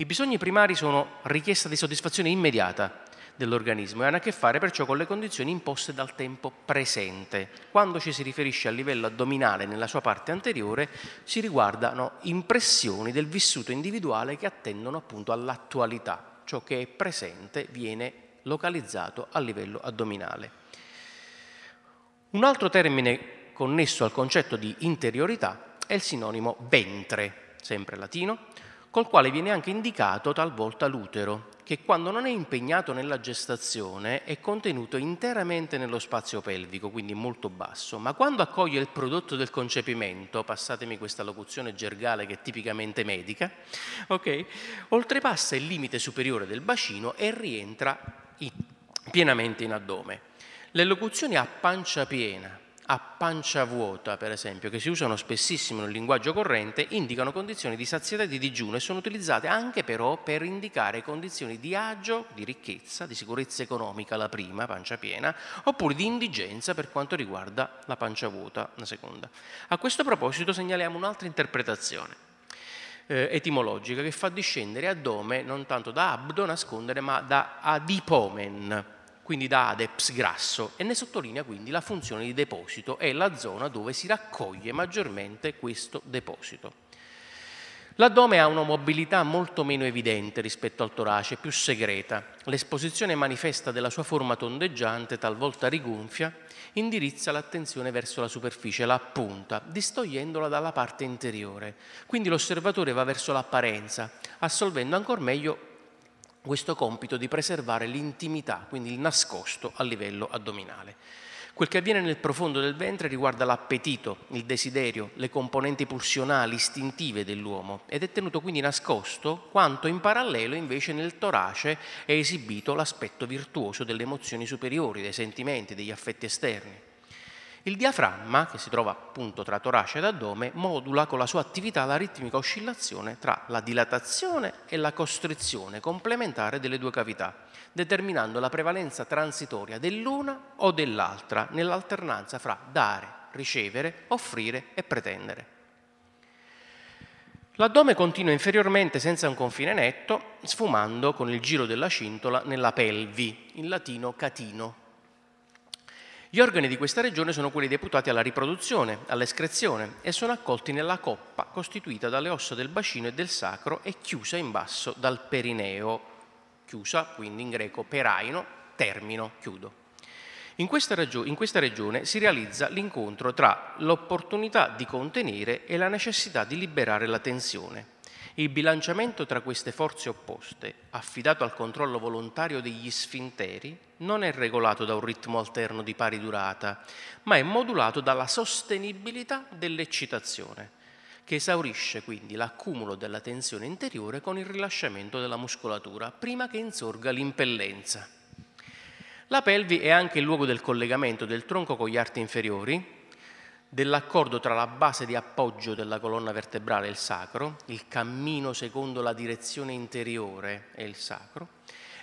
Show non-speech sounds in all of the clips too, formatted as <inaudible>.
I bisogni primari sono richiesta di soddisfazione immediata dell'organismo e hanno a che fare perciò con le condizioni imposte dal tempo presente. Quando ci si riferisce al livello addominale nella sua parte anteriore si riguardano impressioni del vissuto individuale che attendono appunto all'attualità. Ciò che è presente viene localizzato a livello addominale. Un altro termine connesso al concetto di interiorità è il sinonimo ventre, sempre latino, col quale viene anche indicato talvolta l'utero, che quando non è impegnato nella gestazione è contenuto interamente nello spazio pelvico, quindi molto basso, ma quando accoglie il prodotto del concepimento, passatemi questa locuzione gergale che è tipicamente medica, okay, oltrepassa il limite superiore del bacino e rientra in, pienamente in addome. Le locuzioni a pancia piena, a pancia vuota, per esempio, che si usano spessissimo nel linguaggio corrente, indicano condizioni di sazietà e di digiuno e sono utilizzate anche però per indicare condizioni di agio, di ricchezza, di sicurezza economica, la prima, pancia piena, oppure di indigenza per quanto riguarda la pancia vuota, la seconda. A questo proposito segnaliamo un'altra interpretazione eh, etimologica che fa discendere addome non tanto da abdo nascondere ma da adipomen quindi da adeps grasso e ne sottolinea quindi la funzione di deposito, è la zona dove si raccoglie maggiormente questo deposito. L'addome ha una mobilità molto meno evidente rispetto al torace, più segreta. L'esposizione manifesta della sua forma tondeggiante, talvolta rigonfia, indirizza l'attenzione verso la superficie, la punta, distogliendola dalla parte interiore. Quindi l'osservatore va verso l'apparenza, assolvendo ancora meglio questo compito di preservare l'intimità, quindi il nascosto a livello addominale. Quel che avviene nel profondo del ventre riguarda l'appetito, il desiderio, le componenti pulsionali, istintive dell'uomo ed è tenuto quindi nascosto quanto in parallelo invece nel torace è esibito l'aspetto virtuoso delle emozioni superiori, dei sentimenti, degli affetti esterni. Il diaframma, che si trova appunto tra torace ed addome, modula con la sua attività la ritmica oscillazione tra la dilatazione e la costrizione complementare delle due cavità, determinando la prevalenza transitoria dell'una o dell'altra nell'alternanza fra dare, ricevere, offrire e pretendere. L'addome continua inferiormente senza un confine netto, sfumando con il giro della cintola nella pelvi, in latino catino, gli organi di questa regione sono quelli deputati alla riproduzione, all'escrezione e sono accolti nella coppa costituita dalle ossa del bacino e del sacro e chiusa in basso dal perineo, chiusa quindi in greco peraino, termino, chiudo. In questa, in questa regione si realizza l'incontro tra l'opportunità di contenere e la necessità di liberare la tensione, il bilanciamento tra queste forze opposte, affidato al controllo volontario degli sfinteri, non è regolato da un ritmo alterno di pari durata, ma è modulato dalla sostenibilità dell'eccitazione, che esaurisce quindi l'accumulo della tensione interiore con il rilasciamento della muscolatura prima che insorga l'impellenza. La pelvi è anche il luogo del collegamento del tronco con gli arti inferiori, dell'accordo tra la base di appoggio della colonna vertebrale e il sacro, il cammino secondo la direzione interiore e il sacro,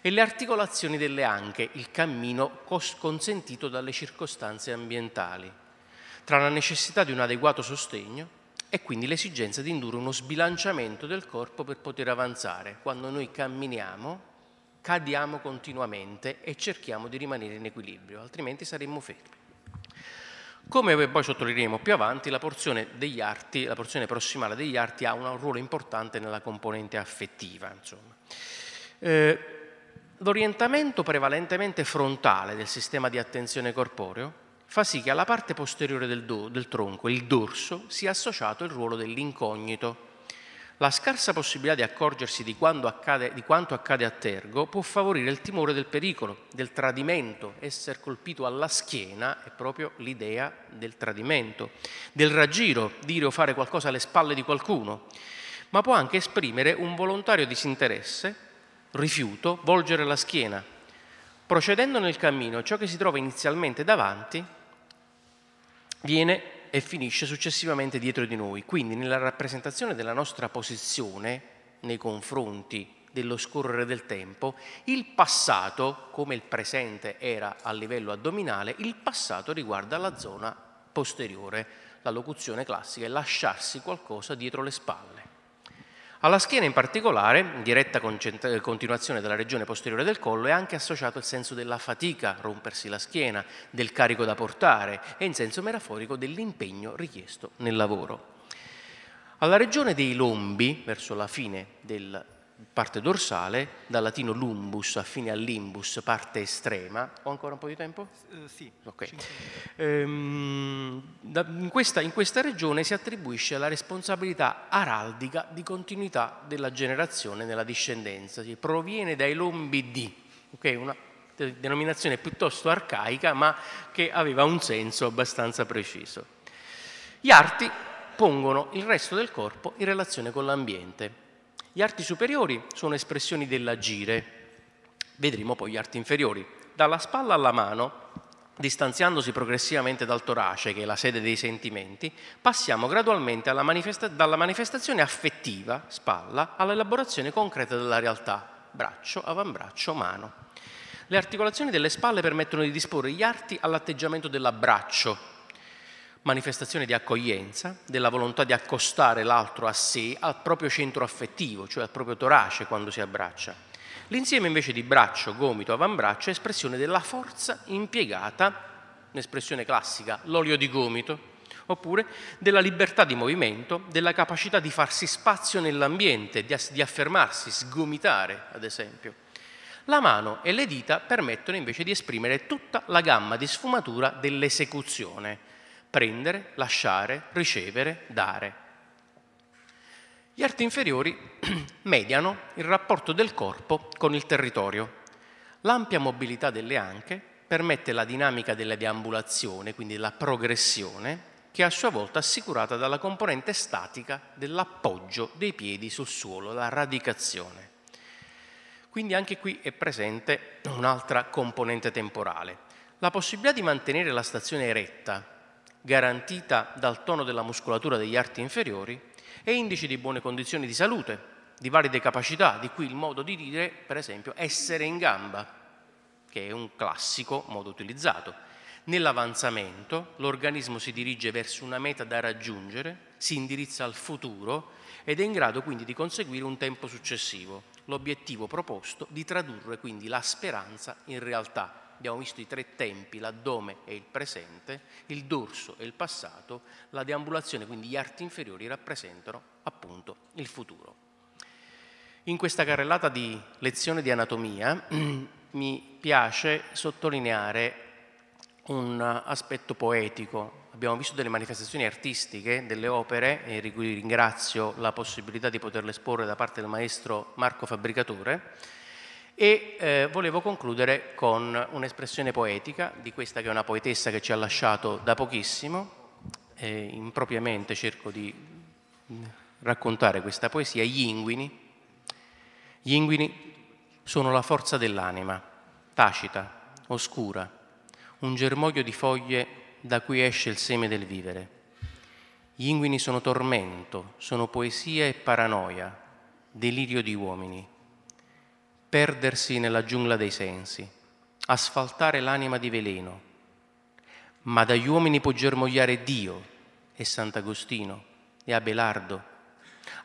e le articolazioni delle anche, il cammino consentito dalle circostanze ambientali, tra la necessità di un adeguato sostegno e quindi l'esigenza di indurre uno sbilanciamento del corpo per poter avanzare. Quando noi camminiamo, cadiamo continuamente e cerchiamo di rimanere in equilibrio, altrimenti saremmo fermi. Come poi sottolineeremo più avanti, la porzione degli arti, la porzione prossimale degli arti ha un ruolo importante nella componente affettiva. Eh, l'orientamento prevalentemente frontale del sistema di attenzione corporeo fa sì che alla parte posteriore del, do, del tronco, il dorso, sia associato il ruolo dell'incognito, la scarsa possibilità di accorgersi di, accade, di, quanto accade a Tergo può favorire il timore del pericolo, del tradimento. Essere colpito alla schiena è proprio l'idea del tradimento, del raggiro, dire o fare qualcosa alle spalle di qualcuno, ma può anche esprimere un volontario disinteresse, rifiuto, volgere la schiena. Procedendo nel cammino, ciò che si trova inizialmente davanti viene e finisce successivamente dietro di noi. Quindi nella rappresentazione della nostra posizione nei confronti dello scorrere del tempo, il passato, come il presente era a livello addominale, il passato riguarda la zona posteriore. La locuzione classica è lasciarsi qualcosa dietro le spalle. Alla schiena in particolare, diretta eh, continuazione della regione posteriore del collo, è anche associato il senso della fatica, rompersi la schiena, del carico da portare e in senso metaforico dell'impegno richiesto nel lavoro. Alla regione dei lombi, verso la fine del parte dorsale, dal latino lumbus affine al limbus, parte estrema. Ho ancora un po' di tempo? Eh, sì. Okay. Ehm, da, in, questa, in, questa, regione si attribuisce la responsabilità araldica di continuità della generazione nella discendenza, cioè, proviene dai lombi di, okay? una denominazione piuttosto arcaica ma che aveva un senso abbastanza preciso. Gli arti pongono il resto del corpo in relazione con l'ambiente gli arti superiori sono espressioni dell'agire, vedremo poi gli arti inferiori. Dalla spalla alla mano, distanziandosi progressivamente dal torace, che è la sede dei sentimenti, passiamo gradualmente manifesta dalla manifestazione affettiva, spalla, all'elaborazione concreta della realtà, braccio, avambraccio, mano. Le articolazioni delle spalle permettono di disporre gli arti all'atteggiamento dell'abbraccio, manifestazione di accoglienza, della volontà di accostare l'altro a sé, al proprio centro affettivo, cioè al proprio torace quando si abbraccia. L'insieme invece di braccio, gomito, avambraccio è espressione della forza impiegata, un'espressione classica, l'olio di gomito, oppure della libertà di movimento, della capacità di farsi spazio nell'ambiente, di, affermarsi, sgomitare, ad esempio. La mano e le dita permettono invece di esprimere tutta la gamma di sfumatura dell'esecuzione, prendere, lasciare, ricevere, dare. Gli arti inferiori <clears throat> mediano il rapporto del corpo con il territorio. L'ampia mobilità delle anche permette la dinamica della deambulazione, quindi la progressione, che è a sua volta assicurata dalla componente statica dell'appoggio dei piedi sul suolo, la radicazione. Quindi anche qui è presente un'altra componente temporale. La possibilità di mantenere la stazione eretta garantita dal tono della muscolatura degli arti inferiori, e indici di buone condizioni di salute, di valide capacità, di cui il modo di dire, per esempio, essere in gamba, che è un classico modo utilizzato. Nell'avanzamento l'organismo si dirige verso una meta da raggiungere, si indirizza al futuro ed è in grado quindi di conseguire un tempo successivo, l'obiettivo proposto, di tradurre quindi la speranza in realtà abbiamo visto i tre tempi, l'addome e il presente, il dorso e il passato, la deambulazione, quindi gli arti inferiori, rappresentano appunto il futuro. In questa carrellata di lezione di anatomia <clears throat> mi piace sottolineare un aspetto poetico. Abbiamo visto delle manifestazioni artistiche, delle opere, di cui ringrazio la possibilità di poterle esporre da parte del maestro Marco Fabbricatore, e eh, volevo concludere con un'espressione poetica di questa che è una poetessa che ci ha lasciato da pochissimo, e impropriamente cerco di mm, raccontare questa poesia, gli inguini. Gli inguini sono la forza dell'anima, tacita, oscura, un germoglio di foglie da cui esce il seme del vivere. Gli inguini sono tormento, sono poesia e paranoia, delirio di uomini perdersi nella giungla dei sensi, asfaltare l'anima di veleno. Ma dagli uomini può germogliare Dio e Sant'Agostino e Abelardo.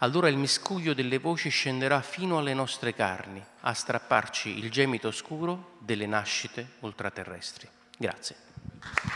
Allora il miscuglio delle voci scenderà fino alle nostre carni, a strapparci il gemito oscuro delle nascite ultraterrestri. Grazie.